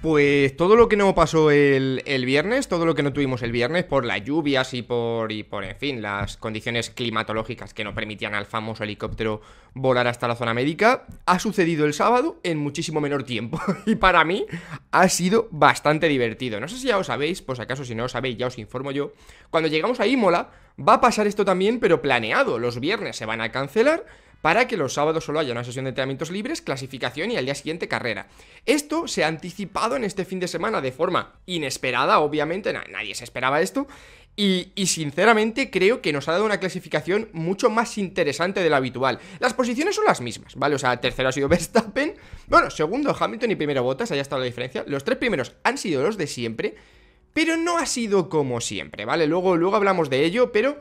Pues todo lo que no pasó el, viernes, todo lo que no tuvimos el viernes por las lluvias y por, y por, en fin, las condiciones climatológicas que no permitían al famoso helicóptero volar hasta la zona médica, ha sucedido el sábado en muchísimo menor tiempo. y para mí ha sido bastante divertido. No sé si ya lo sabéis, pues acaso si no lo sabéis ya os informo yo. Cuando llegamos a Imola va a pasar esto también, pero planeado. Los viernes se van a cancelar para que los sábados solo haya una sesión de entrenamientos libres, clasificación y al día siguiente carrera. Esto se ha anticipado en este fin de semana de forma inesperada, obviamente, nadie se esperaba esto, y, sinceramente creo que nos ha dado una clasificación mucho más interesante de la habitual. Las posiciones son las mismas, ¿vale? O sea, tercero ha sido Verstappen, bueno, segundo Hamilton y primero Bottas, ha está la diferencia. Los tres primeros han sido los de siempre, pero no ha sido como siempre, ¿vale? Luego, luego hablamos de ello, pero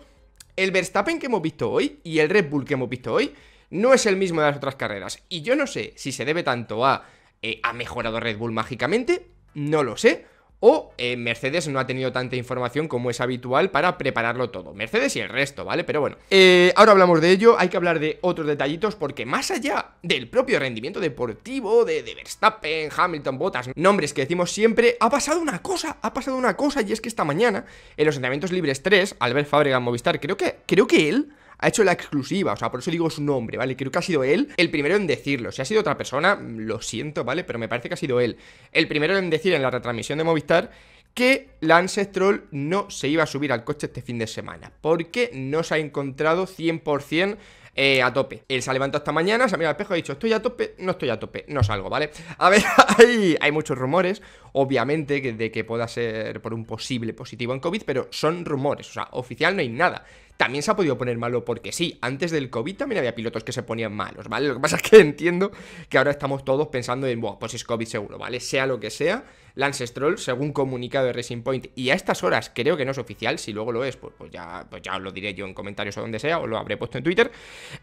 el Verstappen que hemos visto hoy y el Red Bull que hemos visto hoy no es el mismo de las otras carreras. Y yo no sé si se debe tanto a... Eh, ¿Ha mejorado Red Bull mágicamente? No lo sé o eh, Mercedes no ha tenido tanta información como es habitual para prepararlo todo. Mercedes y el resto, ¿vale? Pero bueno, eh, ahora hablamos de ello, hay que hablar de otros detallitos porque más allá del propio rendimiento deportivo de, Verstappen, Hamilton, Bottas, nombres que decimos siempre, ha pasado una cosa, ha pasado una cosa y es que esta mañana en los entrenamientos libres 3, Albert Fábrega en Movistar, creo que, creo que él ha hecho la exclusiva, o sea, por eso digo su nombre, ¿vale? Creo que ha sido él el primero en decirlo. Si ha sido otra persona, lo siento, ¿vale? Pero me parece que ha sido él el primero en decir en la retransmisión de Movistar que Lance Troll no se iba a subir al coche este fin de semana, porque no se ha encontrado 100% eh, a tope. Él se ha levantado esta mañana, se ha mirado al espejo y ha dicho, estoy a tope, no estoy a tope, no salgo, ¿vale? A ver, hay muchos rumores obviamente, de que pueda ser por un posible positivo en COVID, pero son rumores, o sea, oficial no hay nada. También se ha podido poner malo porque sí, antes del COVID también había pilotos que se ponían malos, ¿vale? Lo que pasa es que entiendo que ahora estamos todos pensando en, bueno, pues es COVID seguro, ¿vale? Sea lo que sea, Lance Stroll, según comunicado de Racing Point, y a estas horas creo que no es oficial, si luego lo es, pues, pues ya, pues ya os lo diré yo en comentarios o donde sea, o lo habré puesto en Twitter,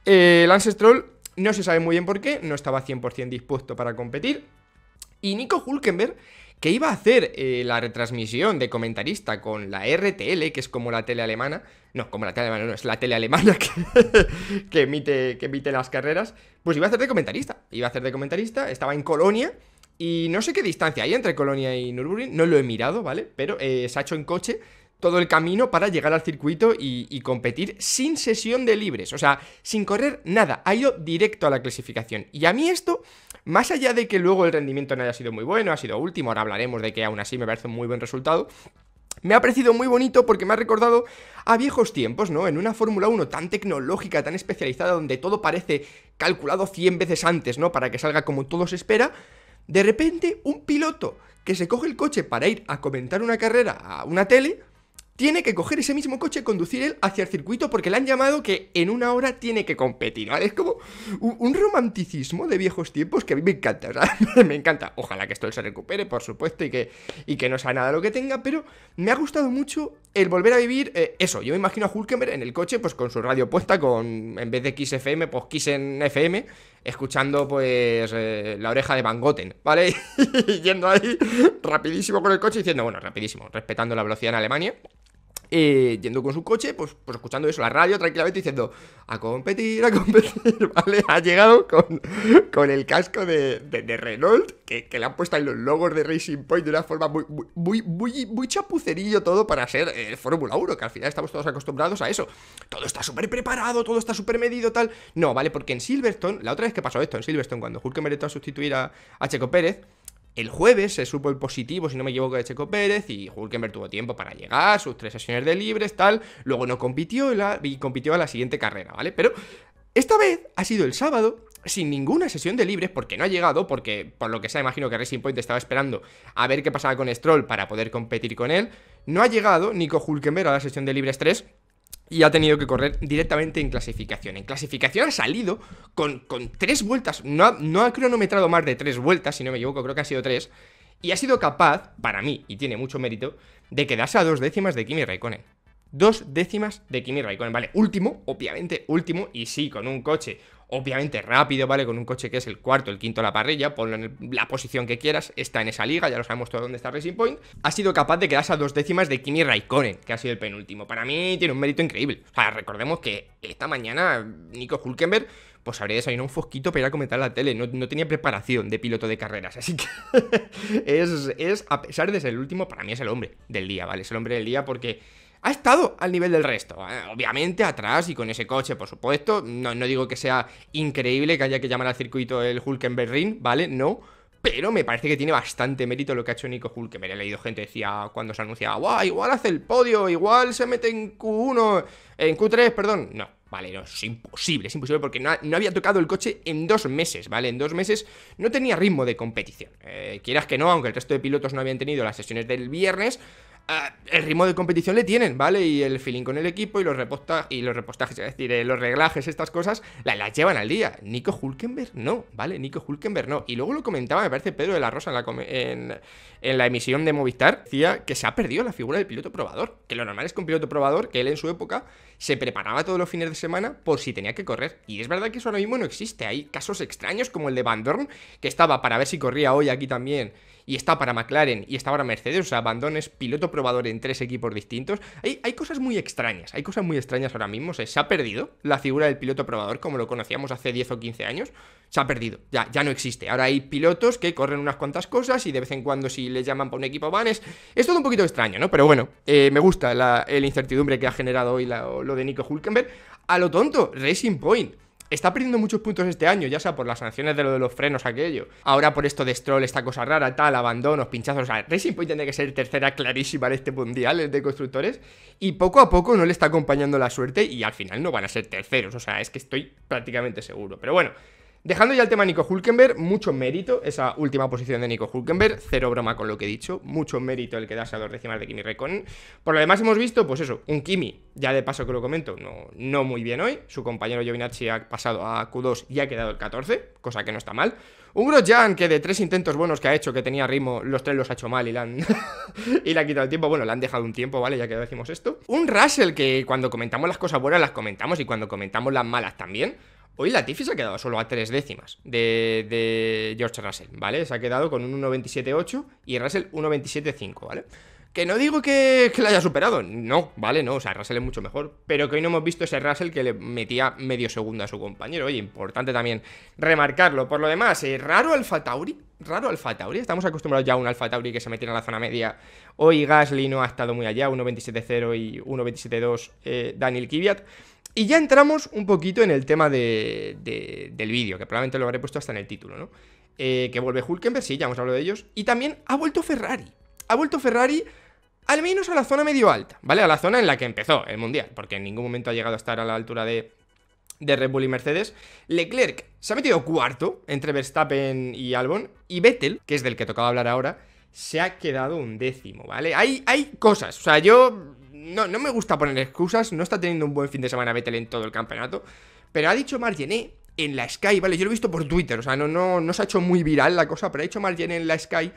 eh, Lance Stroll no se sabe muy bien por qué, no estaba 100% dispuesto para competir, y Nico Hulkenberg que iba a hacer eh, la retransmisión de comentarista con la RTL, que es como la tele alemana, no, como la tele alemana, no, es la tele alemana que, emite, que emite las carreras, pues iba a hacer de comentarista, iba a hacer de comentarista, estaba en Colonia, y no sé qué distancia hay entre Colonia y Nürburgring, no lo he mirado, ¿vale? Pero eh, se ha hecho en coche todo el camino para llegar al circuito y, y, competir sin sesión de libres, o sea, sin correr nada, ha ido directo a la clasificación. Y a mí esto más allá de que luego el rendimiento no haya sido muy bueno, ha sido último, ahora hablaremos de que aún así me parece un muy buen resultado. Me ha parecido muy bonito porque me ha recordado a viejos tiempos, ¿no? En una Fórmula 1 tan tecnológica, tan especializada, donde todo parece calculado 100 veces antes, ¿no? Para que salga como todo se espera. De repente, un piloto que se coge el coche para ir a comentar una carrera a una tele, tiene que coger ese mismo coche y conducir él hacia el circuito porque le han llamado que en una hora tiene que competir, ¿vale? Es como un, romanticismo de viejos tiempos que a mí me encanta, sea, me encanta. Ojalá que esto él se recupere, por supuesto, y que, y que no sea nada lo que tenga, pero me ha gustado mucho el volver a vivir eh, eso. Yo me imagino a Hulkemer en el coche, pues con su radio puesta, con en vez de Kiss pues Kiss FM, escuchando pues eh, la oreja de Van Goten, ¿vale? Yendo ahí rapidísimo con el coche diciendo, bueno, rapidísimo, respetando la velocidad en Alemania. Eh, yendo con su coche, pues, pues, escuchando eso, la radio tranquilamente diciendo, a competir, a competir, ¿vale? Ha llegado con, el casco de, de, Renault, que, que, le han puesto en los logos de Racing Point de una forma muy, muy, muy, muy chapucerillo todo para ser Fórmula 1, que al final estamos todos acostumbrados a eso. Todo está súper preparado, todo está súper medido, tal. No, ¿vale? Porque en Silverstone, la otra vez que pasó esto en Silverstone, cuando Hulk tuvo a sustituir a, a Checo Pérez, el jueves se supo el positivo, si no me equivoco, de Checo Pérez y Hulkenberg tuvo tiempo para llegar, sus tres sesiones de libres, tal. Luego no compitió y, la, compitió a la siguiente carrera, ¿vale? Pero esta vez ha sido el sábado sin ninguna sesión de libres porque no ha llegado, porque por lo que sea imagino que Racing Point estaba esperando a ver qué pasaba con Stroll para poder competir con él. No ha llegado Nico Hulkenberg a la sesión de libres 3 y ha tenido que correr directamente en clasificación. En clasificación ha salido con, tres vueltas, no ha, no ha cronometrado más de tres vueltas, si no me equivoco, creo que ha sido tres, y ha sido capaz, para mí, y tiene mucho mérito, de quedarse a dos décimas de Kimi Raikkonen. Dos décimas de Kimi Raikkonen, vale, último, obviamente último, y sí, con un coche obviamente rápido, ¿vale? Con un coche que es el cuarto, el quinto a la parrilla, ponlo en la posición que quieras, está en esa liga, ya lo sabemos todo dónde está Racing Point, ha sido capaz de quedarse a dos décimas de Kimi Raikkonen, que ha sido el penúltimo. Para mí tiene un mérito increíble. O sea, recordemos que esta mañana Nico Hulkenberg pues habría desayunado un fosquito para ir a comentar la tele. No, tenía preparación de piloto de carreras. Así que es, es, a pesar de ser el último, para mí es el hombre del día, ¿vale? Es el hombre del día porque ha estado al nivel del resto. Eh, obviamente atrás y con ese coche, por supuesto. No, digo que sea increíble que haya que llamar al circuito el Ring, ¿vale? No. Pero me parece que tiene bastante mérito lo que ha hecho Nico Me He leído gente decía cuando se anunciaba, ¡guau! Igual hace el podio, igual se mete en Q1, en Q3, perdón. No, Vale, no, es imposible, es imposible porque no, había tocado el coche en dos meses, ¿vale? En dos meses no tenía ritmo de competición. Eh, quieras que no, aunque el resto de pilotos no habían tenido las sesiones del viernes, el ritmo de competición le tienen, ¿vale? Y el feeling con el equipo y los, y los repostajes, es decir, eh, los reglajes, estas cosas, las, llevan al día. Nico Hulkenberg no, ¿vale? Nico Hulkenberg no. Y luego lo comentaba, me parece, Pedro de la Rosa en la, en la emisión de Movistar, decía que se ha perdido la figura del piloto probador. Que lo normal es que un piloto probador, que él en su época se preparaba todos los fines de semana por si tenía que correr. Y es verdad que eso ahora mismo no existe. Hay casos extraños como el de Van Dorn, que estaba para ver si corría hoy aquí también y está para McLaren y está para Mercedes, o sea, abandones, piloto probador en tres equipos distintos. Hay, cosas muy extrañas, hay cosas muy extrañas ahora mismo. se ha perdido la figura del piloto probador como lo conocíamos hace 10 o 15 años. Se ha perdido, ya, ya no existe. Ahora hay pilotos que corren unas cuantas cosas y de vez en cuando si les llaman para un equipo van. Es, todo un poquito extraño, ¿no? Pero bueno, eh, me gusta la, incertidumbre que ha generado hoy lo de Nico Hulkenberg. A lo tonto, Racing Point está perdiendo muchos puntos este año, ya sea por las sanciones de lo de los frenos, aquello. Ahora por esto de Stroll, esta cosa rara, tal, abandonos, pinchazos. O sea, Racing Point tiene que ser tercera clarísima en este mundial, de constructores. Y poco a poco no le está acompañando la suerte y al final no van a ser terceros. O sea, es que estoy prácticamente seguro. Pero bueno. Dejando ya el tema Nico Hulkenberg, mucho mérito esa última posición de Nico Hulkenberg, cero broma con lo que he dicho, mucho mérito el quedarse a dos decimales de Kimi Recon. Por lo demás hemos visto, pues eso, un Kimi, ya de paso que lo comento, no, no muy bien hoy, su compañero Jovinacci ha pasado a Q2 y ha quedado el 14, cosa que no está mal. Un Grosjean que de tres intentos buenos que ha hecho, que tenía ritmo, los tres los ha hecho mal y le han, y le quitado el tiempo. Bueno, le han dejado un tiempo, ¿vale? Ya que decimos esto. Un Russell que cuando comentamos las cosas buenas las comentamos y cuando comentamos las malas también. Hoy Latifi se ha quedado solo a tres décimas de, George Russell, ¿vale? Se ha quedado con un 1.27.8 y Russell 1.27.5, ¿vale? Que no digo que, la haya superado, no, ¿vale? No, o sea, Russell es mucho mejor, pero que hoy no hemos visto ese Russell que le metía medio segundo a su compañero. Oye, importante también remarcarlo. Por lo demás, eh, raro Alfa Tauri, raro Alfa Tauri. Estamos acostumbrados ya a un Alfa Tauri que se metiera en la zona media. Hoy Gasly no ha estado muy allá, 1.27.0 y 1.27.2 eh, Daniel Kvyat. Y ya entramos un poquito en el tema de, del vídeo, que probablemente lo habré puesto hasta en el título, ¿no? Eh, que vuelve Hulkenberg, sí, ya hemos hablado de ellos. Y también ha vuelto Ferrari. Ha vuelto Ferrari al menos a la zona medio alta, ¿vale? A la zona en la que empezó el Mundial, porque en ningún momento ha llegado a estar a la altura de, de Red Bull y Mercedes. Leclerc se ha metido cuarto entre Verstappen y Albon. Y Vettel, que es del que tocaba hablar ahora, se ha quedado un décimo, ¿vale? Hay, hay cosas, o sea, yo no, me gusta poner excusas, no está teniendo un buen fin de semana Vettel en todo el campeonato, pero ha dicho Margené en la Sky, ¿vale? Yo lo he visto por Twitter, o sea, no, no, no se ha hecho muy viral la cosa, pero ha dicho Margené en la Sky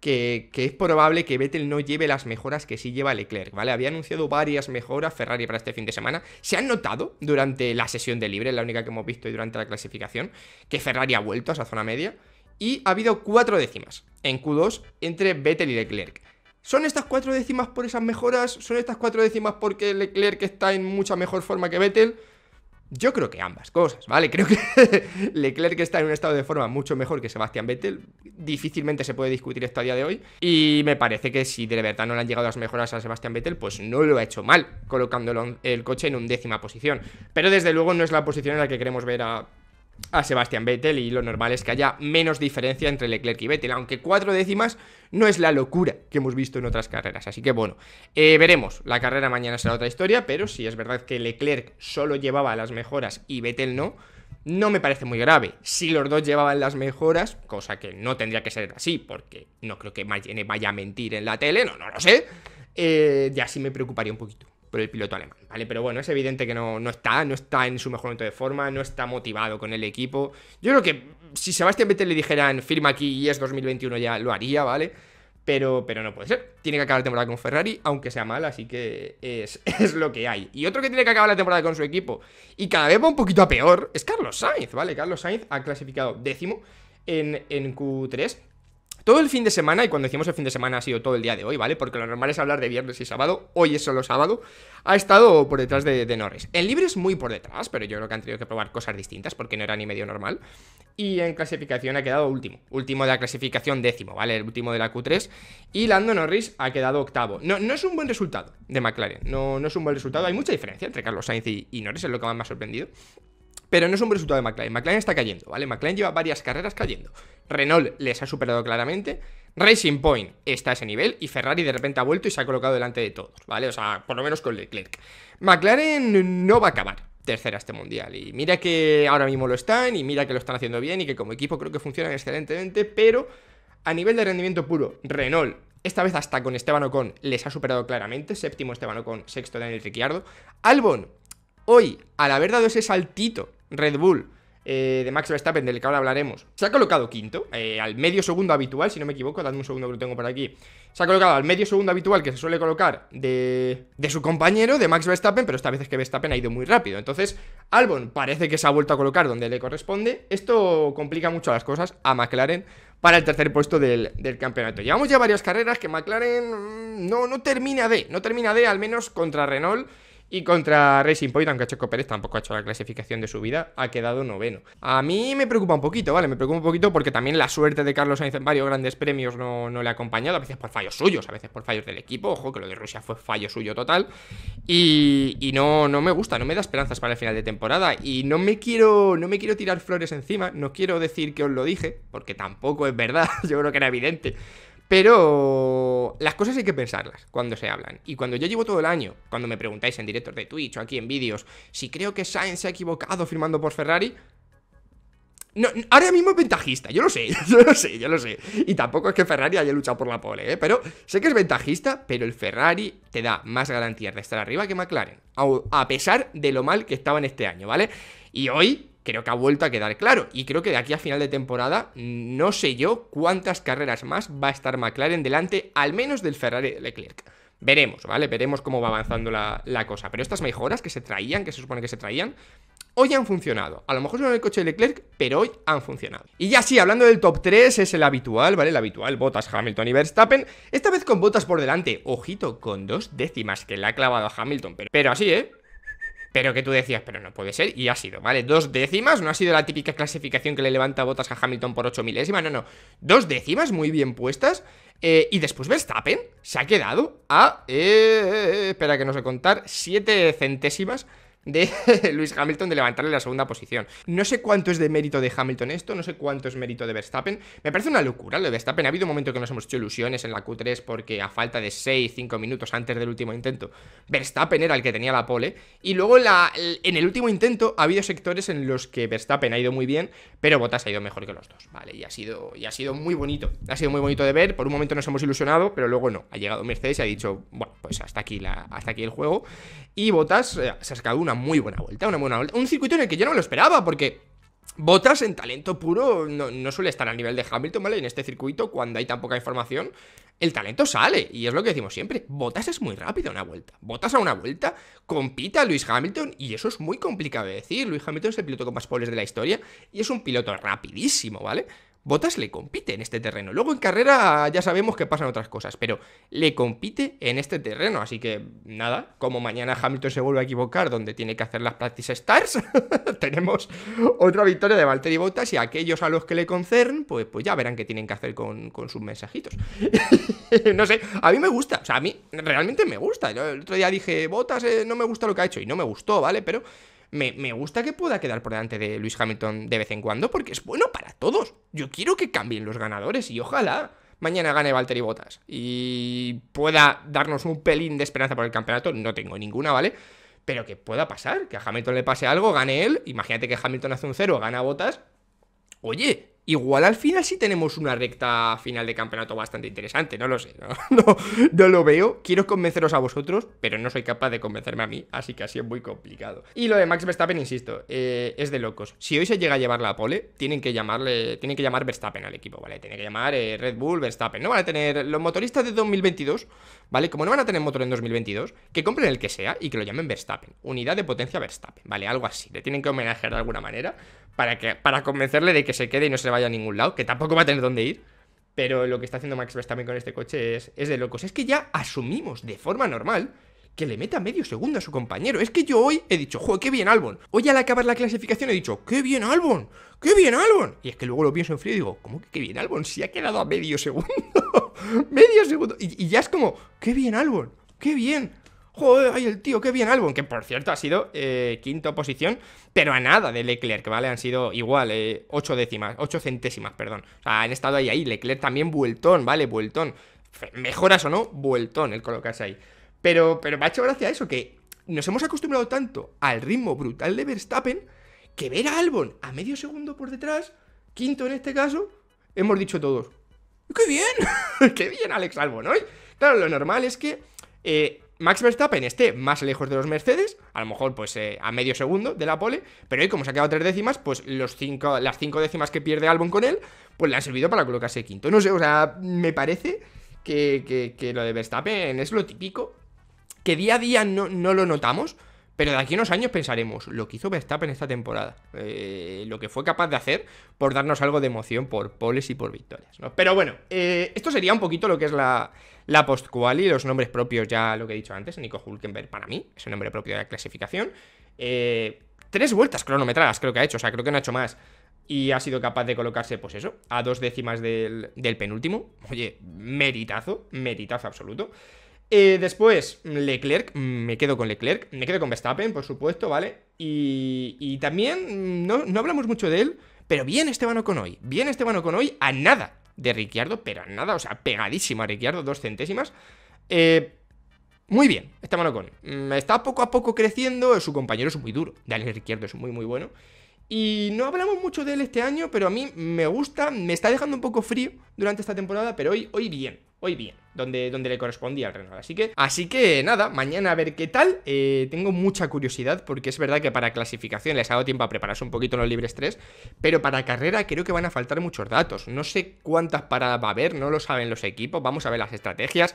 que, es probable que Vettel no lleve las mejoras que sí lleva Leclerc, ¿vale? Había anunciado varias mejoras Ferrari para este fin de semana. Se han notado durante la sesión de libre, la única que hemos visto y durante la clasificación, que Ferrari ha vuelto a esa zona media. Y ha habido cuatro décimas en Q2 entre Vettel y Leclerc. ¿Son estas cuatro décimas por esas mejoras? ¿Son estas cuatro décimas porque Leclerc está en mucha mejor forma que Vettel? Yo creo que ambas cosas, ¿vale? Creo que Leclerc está en un estado de forma mucho mejor que Sebastián Vettel. Difícilmente se puede discutir esto a día de hoy. Y me parece que si de verdad no le han llegado las mejoras a Sebastián Vettel, pues no lo ha hecho mal, Colocándolo el coche en décima posición. Pero desde luego no es la posición en la que queremos ver a a Sebastián Vettel y lo normal es que haya menos diferencia entre Leclerc y Vettel, aunque cuatro décimas no es la locura que hemos visto en otras carreras. Así que bueno, eh, veremos. La carrera mañana será otra historia, pero si es verdad que Leclerc solo llevaba las mejoras y Vettel no, no me parece muy grave. Si los dos llevaban las mejoras, cosa que no tendría que ser así, porque no creo que vaya a mentir en la tele, no, no lo sé, eh, ya sí me preocuparía un poquito por el piloto alemán, ¿vale? Pero bueno, es evidente que no, no, está, no está en su mejor momento de forma, no está motivado con el equipo. Yo creo que si Sebastián Vettel le dijeran firma aquí y es 2021 ya lo haría, ¿vale? Pero, pero no puede ser. Tiene que acabar la temporada con Ferrari, aunque sea mal, así que es, lo que hay. Y otro que tiene que acabar la temporada con su equipo, y cada vez va un poquito a peor, es Carlos Sainz, ¿vale? Carlos Sainz ha clasificado décimo en, en Q3 todo el fin de semana, y cuando decimos el fin de semana ha sido todo el día de hoy, ¿vale? Porque lo normal es hablar de viernes y sábado, hoy es solo sábado, ha estado por detrás de, Norris. En es muy por detrás, pero yo creo que han tenido que probar cosas distintas porque no era ni medio normal. Y en clasificación ha quedado último, último de la clasificación décimo, ¿vale? El último de la Q3. Y Lando Norris ha quedado octavo. No, no es un buen resultado de McLaren, no, no es un buen resultado, hay mucha diferencia entre Carlos Sainz y, y Norris, es lo que más me ha sorprendido pero no es un resultado de McLaren. McLaren está cayendo, ¿vale? McLaren lleva varias carreras cayendo. Renault les ha superado claramente. Racing Point está a ese nivel y Ferrari de repente ha vuelto y se ha colocado delante de todos, ¿vale? O sea, por lo menos con Leclerc. McLaren no va a acabar tercera este mundial y mira que ahora mismo lo están y mira que lo están haciendo bien y que como equipo creo que funcionan excelentemente, pero a nivel de rendimiento puro, Renault esta vez hasta con Esteban Ocon les ha superado claramente, séptimo Esteban Ocon, sexto Daniel Ricciardo. Albon, hoy, al haber dado ese saltito Red Bull eh, de Max Verstappen, del que ahora hablaremos, se ha colocado quinto, eh, al medio segundo habitual, si no me equivoco, dadme un segundo que lo tengo por aquí. Se ha colocado al medio segundo habitual que se suele colocar de, de su compañero, de Max Verstappen, pero esta vez es que Verstappen ha ido muy rápido. Entonces, Albon parece que se ha vuelto a colocar donde le corresponde. Esto complica mucho las cosas a McLaren para el tercer puesto del, del campeonato. Llevamos ya varias carreras que McLaren mm, no, no termina de, no termina de, al menos contra Renault. Y contra Racing Point, aunque Checo Pérez tampoco ha hecho la clasificación de su vida, ha quedado noveno. A mí me preocupa un poquito, ¿vale? Me preocupa un poquito porque también la suerte de Carlos Sainz en varios grandes premios no, le ha acompañado, a veces por fallos suyos, a veces por fallos del equipo. Ojo, que lo de Rusia fue fallo suyo total. Y, y no, no me gusta, no me da esperanzas para el final de temporada. Y no me quiero, no me quiero tirar flores encima, no quiero decir que os lo dije, porque tampoco es verdad, yo creo que era evidente. Pero las cosas hay que pensarlas cuando se hablan. Y cuando yo llevo todo el año, cuando me preguntáis en directos de Twitch o aquí en vídeos, si creo que Sainz se ha equivocado firmando por Ferrari, ahora mismo es ventajista, yo lo sé, yo lo sé, yo lo sé. Y tampoco es que Ferrari haya luchado por la pole, ¿eh? pero sé que es ventajista, pero el Ferrari te da más garantías de estar arriba que McLaren, a pesar de lo mal que estaban este año, ¿vale? Y hoy creo que ha vuelto a quedar claro. Y creo que de aquí a final de temporada, no sé yo cuántas carreras más va a estar McLaren delante, al menos del Ferrari Leclerc. Veremos, ¿vale? Veremos cómo va avanzando la, cosa. Pero estas mejoras que se traían, que se supone que se traían, hoy han funcionado. A lo mejor son el coche de Leclerc, pero hoy han funcionado. Y ya sí, hablando del top 3, es el habitual, ¿vale? El habitual, botas Hamilton y Verstappen. Esta vez con botas por delante. Ojito, con dos décimas que le ha clavado a Hamilton. Pero, pero así, ¿eh? pero que tú decías, pero no puede ser, y ha sido, ¿vale? Dos décimas, no ha sido la típica clasificación que le levanta botas a Hamilton por ocho milésimas, no, no, dos décimas muy bien puestas, eh, y después Verstappen se ha quedado a, eh, eh, eh espera que no sé contar, siete centésimas de Luis Hamilton de levantarle la segunda posición. No sé cuánto es de mérito de Hamilton esto, no sé cuánto es mérito de Verstappen. Me parece una locura lo de Verstappen. Ha habido un momento que nos hemos hecho ilusiones en la Q3 porque a falta de 6, 5 minutos antes del último intento, Verstappen era el que tenía la pole. Y luego en el último intento ha habido sectores en los que Verstappen ha ido muy bien, pero Bottas ha ido mejor que los dos, ¿vale? Y ha sido, y ha sido muy bonito. Ha sido muy bonito de ver. Por un momento nos hemos ilusionado, pero luego no. Ha llegado Mercedes y ha dicho, bueno, pues hasta aquí, la, hasta aquí el juego. Y Bottas eh, se ha sacado una muy buena vuelta, una buena vuelta. Un circuito en el que yo no lo esperaba, porque Botas en talento puro no, suele estar al nivel de Hamilton, ¿vale? En este circuito, cuando hay tan poca información, el talento sale. Y es lo que decimos siempre. Botas es muy rápido a una vuelta. Botas a una vuelta, compita Luis Hamilton. Y eso es muy complicado de decir. Luis Hamilton es el piloto con más poles de la historia. Y es un piloto rapidísimo, ¿vale? Botas le compite en este terreno. Luego en carrera ya sabemos que pasan otras cosas, pero le compite en este terreno. Así que nada, como mañana Hamilton se vuelve a equivocar donde tiene que hacer las practice stars, tenemos otra victoria de Valtteri Bottas y aquellos a los que le concern, pues, pues ya verán qué tienen que hacer con, sus mensajitos. no sé, a mí me gusta, o sea, a mí realmente me gusta. el otro día dije, Botas eh, no me gusta lo que ha hecho y no me gustó, ¿vale? Pero me, gusta que pueda quedar por delante de Luis Hamilton de vez en cuando porque es bueno para todos. Yo quiero que cambien los ganadores y ojalá mañana gane Valtteri Botas y pueda darnos un pelín de esperanza por el campeonato, no tengo ninguna, ¿vale? Pero que pueda pasar, que a Hamilton le pase algo, gane él, imagínate que Hamilton hace un cero, gana Botas. Oye, igual al final sí tenemos una recta final de campeonato bastante interesante, no lo sé, no, no, lo veo, quiero convenceros a vosotros, pero no soy capaz de convencerme a mí, así que así es muy complicado. Y lo de Max Verstappen, insisto, eh, es de locos. Si hoy se llega a llevar la pole, tienen que llamarle, tienen que llamar Verstappen al equipo, ¿vale? Tienen que llamar eh, Red Bull, Verstappen, no van a tener los motoristas de 2022, ¿vale? Como no van a tener motor en 2022, que compren el que sea y que lo llamen Verstappen, unidad de potencia Verstappen, ¿vale? Algo así, le tienen que homenajear de alguna manera para, que, para convencerle de que se quede y no se vaya a ningún lado, que tampoco va a tener dónde ir. Pero lo que está haciendo Max también con este coche es, de locos. Es que ya asumimos de forma normal que le meta medio segundo a su compañero. Es que yo hoy he dicho, jo, qué bien Albon! Hoy al acabar la clasificación he dicho, ¡qué bien Albon! ¡Qué bien Albon! Y es que luego lo pienso en frío y digo, ¿cómo que qué bien Albon? Si ha quedado a medio segundo. medio segundo. Y, y, ya es como, ¡qué bien Albon! ¡Qué bien! joder, ay, el tío, qué bien Albon, que por cierto ha sido eh, quinta posición, pero a nada de Leclerc, ¿vale? Han sido igual, eh, ocho décimas, ocho centésimas, perdón. O sea, han estado ahí, ahí, Leclerc también vueltón, ¿vale? Vueltón. Mejoras o no, vueltón el colocarse ahí. Pero, pero me ha hecho gracia eso, que nos hemos acostumbrado tanto al ritmo brutal de Verstappen, que ver a Albon a medio segundo por detrás, quinto en este caso, hemos dicho todos, ¡qué bien! ¡Qué bien Alex Albon hoy! Claro, lo normal es que... Eh, Max Verstappen esté más lejos de los Mercedes, a lo mejor pues eh, a medio segundo de la pole, pero hoy como se ha quedado tres décimas, pues los cinco, las cinco décimas que pierde Albon con él, pues le han servido para colocarse quinto. No sé, o sea, me parece que, lo de Verstappen es lo típico, que día a día no, lo notamos, pero de aquí a unos años pensaremos lo que hizo Verstappen esta temporada, eh, lo que fue capaz de hacer por darnos algo de emoción por poles y por victorias. Pero bueno, eh, esto sería un poquito lo que es la la post y los nombres propios, ya lo que he dicho antes, Nico Hulkenberg para mí, es el nombre propio de la clasificación. Eh, tres vueltas cronometradas creo que ha hecho, o sea, creo que no ha hecho más. Y ha sido capaz de colocarse, pues eso, a dos décimas del, penúltimo. Oye, meritazo, meritazo absoluto. Eh, después, Leclerc, mm, me quedo con Leclerc, me quedo con Verstappen, por supuesto, ¿vale? Y, también, mm, no, no, hablamos mucho de él, pero bien Esteban hoy bien Esteban hoy a nada de Ricciardo, pero nada, o sea, pegadísima a Ricciardo, dos centésimas. Eh, muy bien, malo Me mm, Está poco a poco creciendo, su compañero es muy duro, Daniel Ricciardo es muy, muy bueno. Y no hablamos mucho de él este año, pero a mí me gusta, me está dejando un poco frío durante esta temporada, pero hoy, hoy bien hoy bien, donde, donde le correspondía al Renault. Así que, así que nada, mañana a ver qué tal. Eh, tengo mucha curiosidad porque es verdad que para clasificación les ha dado tiempo a prepararse un poquito en los libres 3, pero para carrera creo que van a faltar muchos datos. No sé cuántas paradas va a haber, no lo saben los equipos, vamos a ver las estrategias.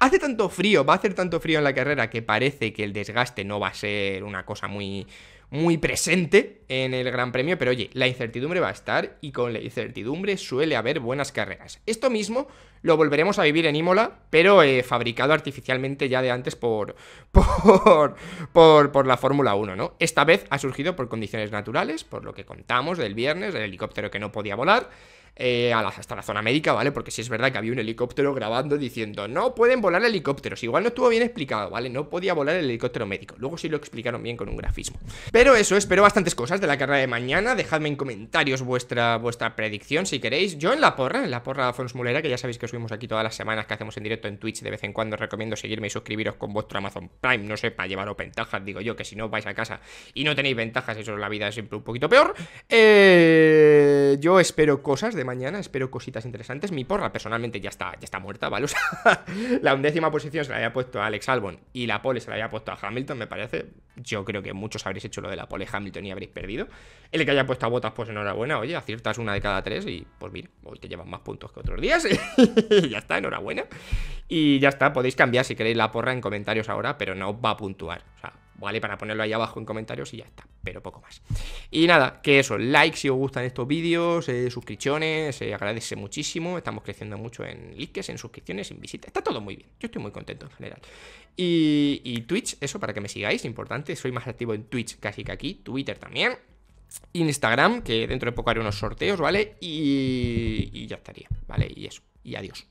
Hace tanto frío, va a hacer tanto frío en la carrera que parece que el desgaste no va a ser una cosa muy, muy presente en el Gran Premio, pero oye, la incertidumbre va a estar y con la incertidumbre suele haber buenas carreras. Esto mismo lo volveremos a vivir en Imola, pero eh, fabricado artificialmente ya de antes por, por, por, por la Fórmula 1, ¿no? Esta vez ha surgido por condiciones naturales, por lo que contamos del viernes, del helicóptero que no podía volar eh, hasta la zona médica, ¿vale? Porque si es verdad que había un helicóptero grabando diciendo, no pueden volar helicópteros. Igual no estuvo bien explicado, ¿vale? No podía volar el helicóptero médico. Luego sí lo explicaron bien con un grafismo. Pero eso, espero bastantes cosas de la carrera de mañana. Dejadme en comentarios vuestra, vuestra predicción si queréis. Yo en la porra, en la porra Fons Mulera, que ya sabéis que subimos aquí todas las semanas que hacemos en directo en Twitch de vez en cuando, recomiendo seguirme y suscribiros con vuestro Amazon Prime, no sé, para llevaros ventajas, digo yo, que si no vais a casa y no tenéis ventajas, eso la vida es siempre un poquito peor. Eh eh, yo espero cosas de mañana, espero cositas interesantes. Mi porra personalmente ya está, ya está muerta, ¿vale? O sea, la undécima posición se la había puesto a Alex Albon y la pole se la había puesto a Hamilton, me parece. Yo creo que muchos habréis hecho lo de la pole Hamilton y habréis perdido. El que haya puesto a botas, pues enhorabuena, oye, aciertas una de cada tres y pues mira, hoy te llevan más puntos que otros días. y ya está, enhorabuena. Y ya está, podéis cambiar si queréis la porra en comentarios ahora, pero no va a puntuar. O sea, ¿vale? Para ponerlo ahí abajo en comentarios y ya está, pero poco más. Y nada, que eso, like si os gustan estos vídeos, eh, suscripciones, se eh, agradece muchísimo, estamos creciendo mucho en likes, en suscripciones, en visitas, está todo muy bien, yo estoy muy contento en general. Y, Twitch, eso, para que me sigáis, importante, soy más activo en Twitch casi que aquí, Twitter también, Instagram, que dentro de poco haré unos sorteos, ¿vale? Y, y ya estaría, ¿vale? Y eso, y adiós.